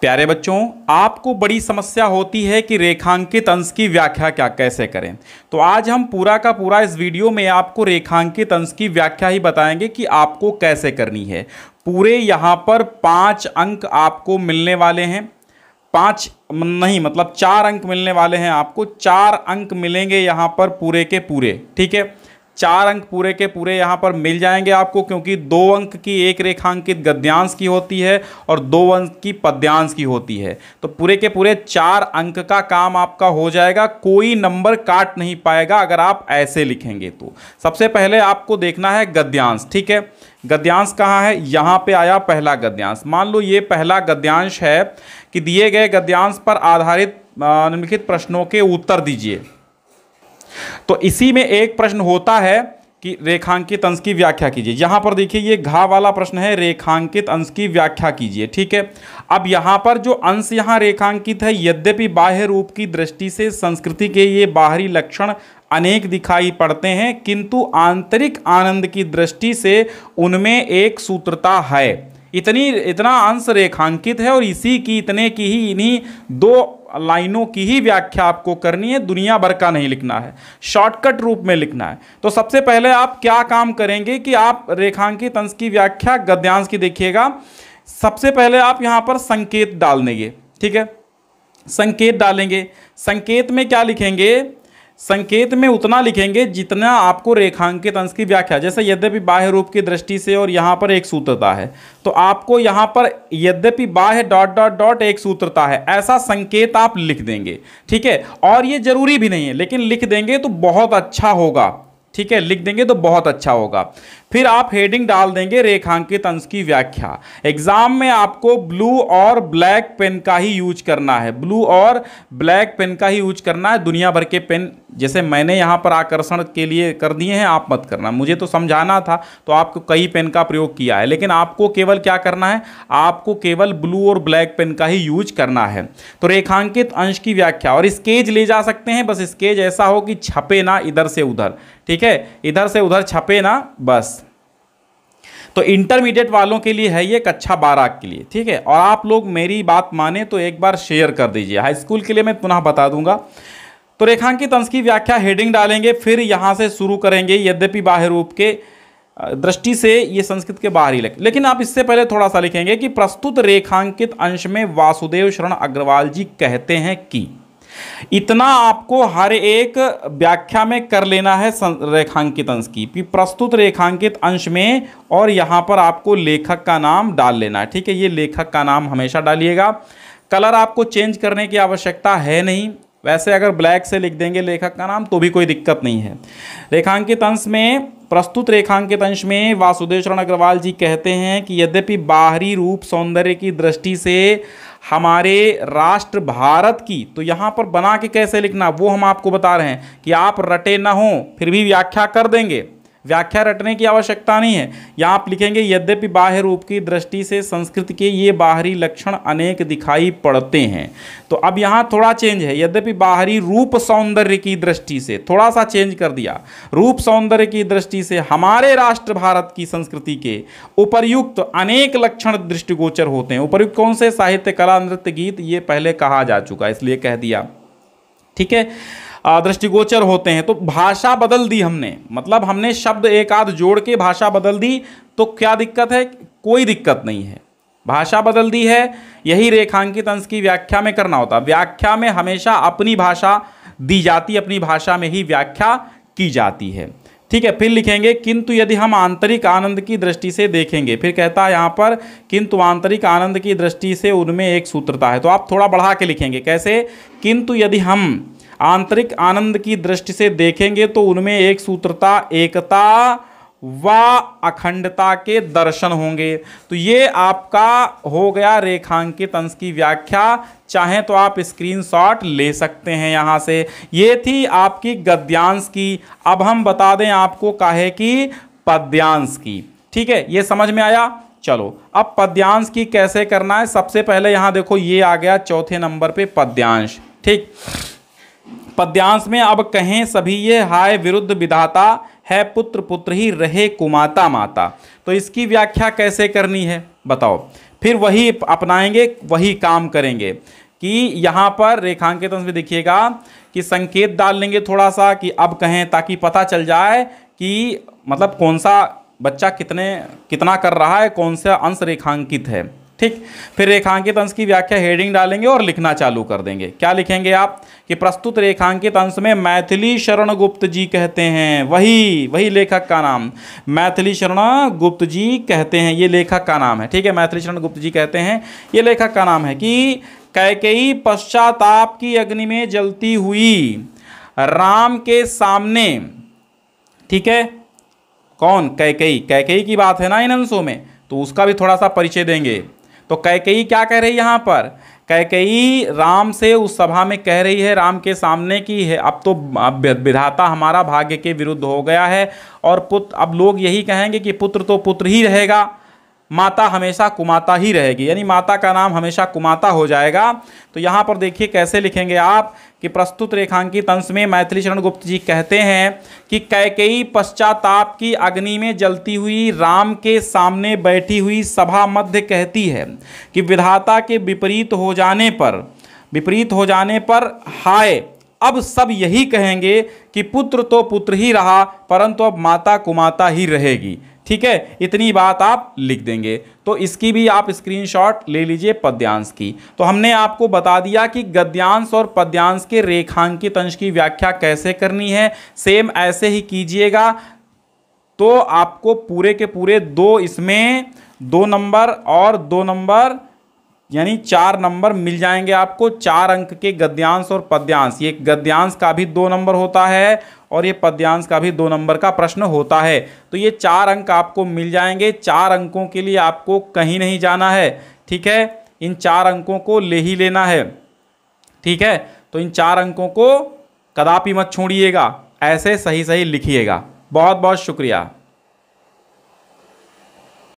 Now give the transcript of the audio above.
प्यारे बच्चों आपको बड़ी समस्या होती है कि रेखांकित अंश की व्याख्या क्या कैसे करें तो आज हम पूरा का पूरा इस वीडियो में आपको रेखांकित अंश की व्याख्या ही बताएंगे कि आपको कैसे करनी है पूरे यहाँ पर पाँच अंक आपको मिलने वाले हैं पाँच नहीं मतलब चार अंक मिलने वाले हैं आपको चार अंक मिलेंगे यहाँ पर पूरे के पूरे ठीक है चार अंक पूरे के पूरे यहाँ पर मिल जाएंगे आपको क्योंकि दो अंक की एक रेखांकित गद्यांश की होती है और दो अंक की पद्यांश की होती है तो पूरे के पूरे चार अंक का काम आपका हो जाएगा कोई नंबर काट नहीं पाएगा अगर आप ऐसे लिखेंगे तो सबसे पहले आपको देखना है गद्यांश ठीक है गद्यांश कहाँ है यहाँ पे आया पहला गद्यांश मान लो ये पहला गद्यांश है कि दिए गए गद्यांश पर आधारित निम्नलिखित प्रश्नों के उत्तर दीजिए तो इसी में एक प्रश्न होता है कि रेखांकित अंश की व्याख्या कीजिए यहां पर देखिए ये घा वाला प्रश्न है रेखांकित अंश की व्याख्या कीजिए ठीक है अब यहां पर जो अंश यहां रेखांकित है यद्यपि बाह्य रूप की दृष्टि से संस्कृति के ये बाहरी लक्षण अनेक दिखाई पड़ते हैं किंतु आंतरिक आनंद की दृष्टि से उनमें एक सूत्रता है इतनी इतना अंश रेखांकित है और इसी की इतने की ही इन्हीं दो लाइनों की ही व्याख्या आपको करनी है दुनिया भर का नहीं लिखना है शॉर्टकट रूप में लिखना है तो सबसे पहले आप क्या काम करेंगे कि आप रेखांकित अंश की व्याख्या गद्यांश की देखिएगा सबसे पहले आप यहाँ पर संकेत डाल देंगे ठीक है संकेत डालेंगे संकेत में क्या लिखेंगे संकेत में उतना लिखेंगे जितना आपको रेखांकित अंश की व्याख्या जैसे यद्यपि बाह्य रूप की दृष्टि से और यहाँ पर एक सूत्रता है तो आपको यहाँ पर यद्यपि बाह्य डॉट डॉट डॉट एक सूत्रता है ऐसा संकेत आप लिख देंगे ठीक है और ये जरूरी भी नहीं है लेकिन लिख देंगे तो बहुत अच्छा होगा ठीक है लिख देंगे तो बहुत अच्छा होगा फिर आप हेडिंग डाल देंगे रेखांकित अंश की व्याख्या एग्जाम में आपको ब्लू और ब्लैक पेन का ही यूज करना है ब्लू और ब्लैक पेन का ही यूज करना है दुनिया भर के पेन जैसे मैंने यहाँ पर आकर्षण के लिए कर दिए हैं आप मत करना मुझे तो समझाना था तो आपको कई पेन का प्रयोग किया है लेकिन आपको केवल क्या करना है आपको केवल ब्लू और ब्लैक पेन का ही यूज करना है तो रेखांकित अंश की व्याख्या और स्केज ले जा सकते हैं बस स्केज ऐसा हो कि छपे ना इधर से उधर ठीक है इधर से उधर छपे ना बस तो इंटरमीडिएट वालों के लिए है ये कक्षा बारह के लिए ठीक है और आप लोग मेरी बात माने तो एक बार शेयर कर दीजिए हाई स्कूल के लिए मैं पुनः बता दूंगा तो रेखांकित अंश की व्याख्या हेडिंग डालेंगे फिर यहाँ से शुरू करेंगे यद्यपि बाह्य रूप के दृष्टि से ये संस्कृत के बाहर ही लगे लेकिन आप इससे पहले थोड़ा सा लिखेंगे कि प्रस्तुत रेखांकित अंश में वासुदेव शरण अग्रवाल जी कहते हैं कि इतना आपको हर एक व्याख्या में कर लेना है रेखांकित अंश की कि प्रस्तुत रेखांकित अंश में और यहाँ पर आपको लेखक का नाम डाल लेना है ठीक है ये लेखक का नाम हमेशा डालिएगा कलर आपको चेंज करने की आवश्यकता है नहीं वैसे अगर ब्लैक से लिख देंगे लेखक का नाम तो भी कोई दिक्कत नहीं है रेखांकित अंश में प्रस्तुत रेखांकित अंश में वासुदेव शरण अग्रवाल जी कहते हैं कि यद्यपि बाहरी रूप सौंदर्य की दृष्टि से हमारे राष्ट्र भारत की तो यहाँ पर बना के कैसे लिखना वो हम आपको बता रहे हैं कि आप रटे ना हों फिर भी व्याख्या कर देंगे व्याख्या रटने की आवश्यकता नहीं है यहाँ आप लिखेंगे यद्यपि बाह्य रूप की दृष्टि से संस्कृत के ये बाहरी लक्षण अनेक दिखाई पड़ते हैं तो अब यहाँ थोड़ा चेंज है यद्यपि बाहरी रूप सौंदर्य की दृष्टि से थोड़ा सा चेंज कर दिया रूप सौंदर्य की दृष्टि से हमारे राष्ट्र भारत की संस्कृति के उपरयुक्त अनेक लक्षण दृष्टिगोचर होते हैं उपरयुक्त कौन से साहित्य कला नृत्य गीत ये पहले कहा जा चुका इसलिए कह दिया ठीक है दृष्टिगोचर होते हैं तो भाषा बदल दी हमने मतलब हमने शब्द एक आध जोड़ के भाषा बदल दी तो क्या दिक्कत है कोई दिक्कत नहीं है भाषा बदल दी है यही रेखांकित अंश की व्याख्या में करना होता व्याख्या में हमेशा अपनी भाषा दी जाती अपनी भाषा में ही व्याख्या की जाती है ठीक है फिर लिखेंगे किंतु यदि हम आंतरिक आनंद की दृष्टि से देखेंगे फिर कहता है यहाँ पर किंतु आंतरिक आनंद की दृष्टि से उनमें एक सूत्रता है तो आप थोड़ा बढ़ा के लिखेंगे कैसे किंतु यदि हम आंतरिक आनंद की दृष्टि से देखेंगे तो उनमें एक सूत्रता एकता व अखंडता के दर्शन होंगे तो ये आपका हो गया रेखांकित अंश की व्याख्या चाहें तो आप स्क्रीनशॉट ले सकते हैं यहाँ से ये थी आपकी गद्यांश की अब हम बता दें आपको काहे की पद्यांश की ठीक है ये समझ में आया चलो अब पद्यांश की कैसे करना है सबसे पहले यहाँ देखो ये आ गया चौथे नंबर पे पद्यांश ठीक पद्यांश में अब कहें सभी ये हाय विरुद्ध विधाता है पुत्र पुत्र ही रहे कुमाता माता तो इसकी व्याख्या कैसे करनी है बताओ फिर वही अपनाएंगे वही काम करेंगे कि यहाँ पर रेखांकित अंश में देखिएगा कि संकेत डाल लेंगे थोड़ा सा कि अब कहें ताकि पता चल जाए कि मतलब कौन सा बच्चा कितने कितना कर रहा है कौन सा अंश रेखांकित है ठीक फिर रेखांकित अंश की व्याख्या हेडिंग डालेंगे और लिखना चालू कर देंगे क्या लिखेंगे आप कि प्रस्तुत रेखांकित अंश में मैथिली शरण गुप्त जी कहते हैं वही वही लेखक का नाम मैथिली शरण गुप्त जी कहते हैं ये लेखक का नाम है ठीक है मैथिली शरण गुप्त जी कहते हैं ये लेखक का नाम है कि कैकेयी पश्चाताप की अग्नि में जलती हुई राम के सामने ठीक है कौन कैकेयी कैकेयी की बात है ना इन अंशों में तो उसका भी थोड़ा सा परिचय देंगे तो कैकई क्या कह रही है यहाँ पर कैकई राम से उस सभा में कह रही है राम के सामने की है अब तो विधाता हमारा भाग्य के विरुद्ध हो गया है और पुत्र अब लोग यही कहेंगे कि पुत्र तो पुत्र ही रहेगा माता हमेशा कुमाता ही रहेगी यानी माता का नाम हमेशा कुमाता हो जाएगा तो यहाँ पर देखिए कैसे लिखेंगे आप कि प्रस्तुत रेखांकित अंश में मैथिली शरण गुप्त जी कहते हैं कि कैकेयी पश्चाताप की अग्नि में जलती हुई राम के सामने बैठी हुई सभा मध्य कहती है कि विधाता के विपरीत हो जाने पर विपरीत हो जाने पर हाय अब सब यही कहेंगे कि पुत्र तो पुत्र ही रहा परंतु अब माता कुमाता ही रहेगी ठीक है इतनी बात आप लिख देंगे तो इसकी भी आप स्क्रीनशॉट ले लीजिए पद्यांश की तो हमने आपको बता दिया कि गद्यांश और पद्यांश के रेखांकित अंश की व्याख्या कैसे करनी है सेम ऐसे ही कीजिएगा तो आपको पूरे के पूरे दो इसमें दो नंबर और दो नंबर यानी चार नंबर मिल जाएंगे आपको चार अंक के गद्यांश और पद्यांश ये गद्यांश का भी दो नंबर होता है और ये पद्यांश का भी दो नंबर का प्रश्न होता है तो ये चार अंक आपको मिल जाएंगे चार अंकों के लिए आपको कहीं नहीं जाना है ठीक है इन चार अंकों को ले ही लेना है ठीक है तो इन चार अंकों को कदापि मत छोड़िएगा ऐसे सही सही लिखिएगा बहुत बहुत शुक्रिया